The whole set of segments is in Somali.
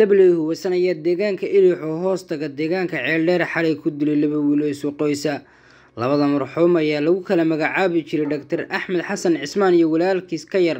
dabloy huwasanaya deegaanka iliixoo hoos taga deegaanka ceeldheer xalay ku dilay laba wiilo isuqoysa labada marxuum ayaa lagu kala magacaabi jiray dhaktar axmed xasan cismaan iyo walaalkiis ka yar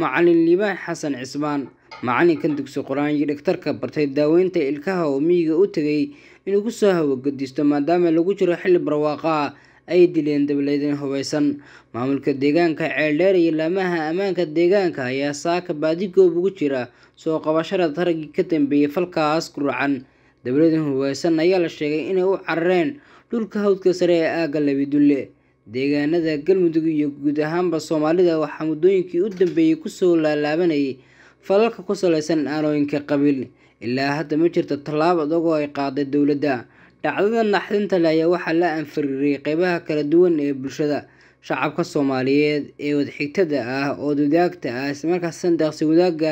macalin liibaan xasan cismaan macalinkan dugsi qur-aan iyo dhaktarka bartay daaweynta ilkaha oo miyiga u tegay inuu ku soo hawagadisto maadaama lagu jiro xilli barwaaqa ay dileen dowladen hubaysan maamulka deegaanka ceeldheer iyo laamaha ammaanka deegaanka ayaa saaka baadigoob ugu jira soo qabashada taragii ka dambeeyey falkaas ku racan dowladan hubeysan ayaa la sheegay inay u carareen dhulka hawdka sare ee aaga labidulle deegaanada galmudug iyo guud ahaanba soomaalida waxaa muddooyinkii u dambeeyey kusoo laalaabanayay falalka ku salaysan aanooyinka qabiil ilaa hadda ma jirta tallaab adagoo ay qaaday dowladda dhacdada naxdinta leh ayaa waxaa la anfariyay qeybaha kala duwan ee bulshada shacabka soomaaliyeed ee wadxigtada ah oo wadaagta ah islamarkaas sandaaqsi wadaaga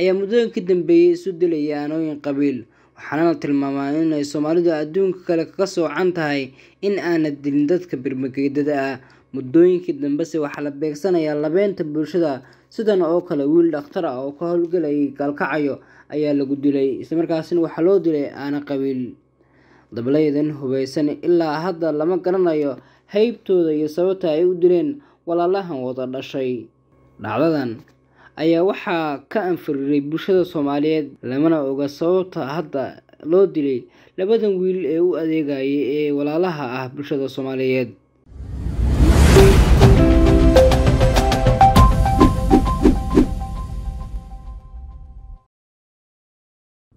ayaa muddooyinka dambeeyey isu dilaya aanooyin qabiil waxaana la tilmaamaa inay soomaalidu adduunka kale kaga soocan tahay in aana dilin dadka birmageedada ah muddooyinkii dambese waxaa la beegsanayaa labeenta bulshada sidan oo kale wiil dhakhtar ah oo ka howlgalayay gaalkacyo ayaa lagu dilay islamarkaasina waxaa loo dilay aana qabiil dabalaydan hubaysan ilaa hadda lama garanayo haybtooda iyo sababta ay u dileen walaalahan wada dhashay dhacdadan ayaa waxaa ka anfariray bulshada soomaaliyeed lamana oga sababta hadda loo dilay labadan wiil ee u adeegayay ee walaalaha ah bulshada soomaaliyeed